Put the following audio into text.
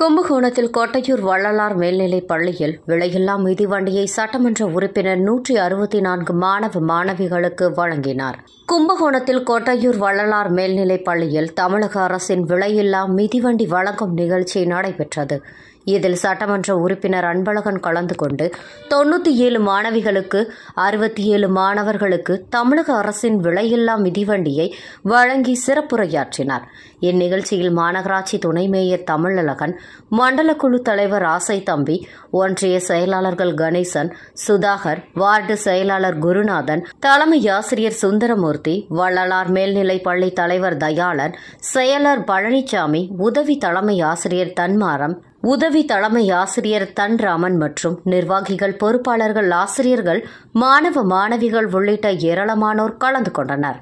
கும்பகோணத்தில் கோட்டையூர் வள்ளலார் மேல்நிலைப் பள்ளியில் விலையில்லா மிதிவண்டியை சட்டமன்ற உறுப்பினர் நூற்றி அறுபத்தி நான்கு மாணவ மாணவிகளுக்கு வழங்கினார் கும்பகோணத்தில் கோட்டையூர் வள்ளலார் மேல்நிலைப் பள்ளியில் தமிழக அரசின் விலையில்லா மிதிவண்டி வழங்கும் நிகழ்ச்சி நடைபெற்றது இதில் சட்டமன்ற உறுப்பினர் அன்பழகன் கலந்து கொண்டு தொண்ணூற்றி ஏழு மாணவிகளுக்கு அறுபத்தி ஏழு மாணவர்களுக்கு தமிழக அரசின் விலையில்லா மிதிவண்டியை வழங்கி சிறப்புரையாற்றினார் இந்நிகழ்ச்சியில் மாநகராட்சி துணை மேயர் தமிழழகன் மண்டல குழு தலைவர் ஆசை தம்பி ஒன்றிய செயலாளர்கள் கணேசன் சுதாகர் வார்டு செயலாளர் குருநாதன் தலைமை ஆசிரியர் சுந்தரமூர்த்தி வள்ளலார் மேல்நிலை பள்ளி தலைவர் தயாளன் செயலர் பழனிசாமி உதவி தலைமை ஆசிரியர் தன்மாரம் உதவி தலைமை ஆசிரியர் தன்ராமன் மற்றும் நிர்வாகிகள் பொறுப்பாளர்கள் ஆசிரியர்கள் மாணவ மாணவிகள் உள்ளிட்ட ஏராளமானோர் கலந்து கொண்டனர்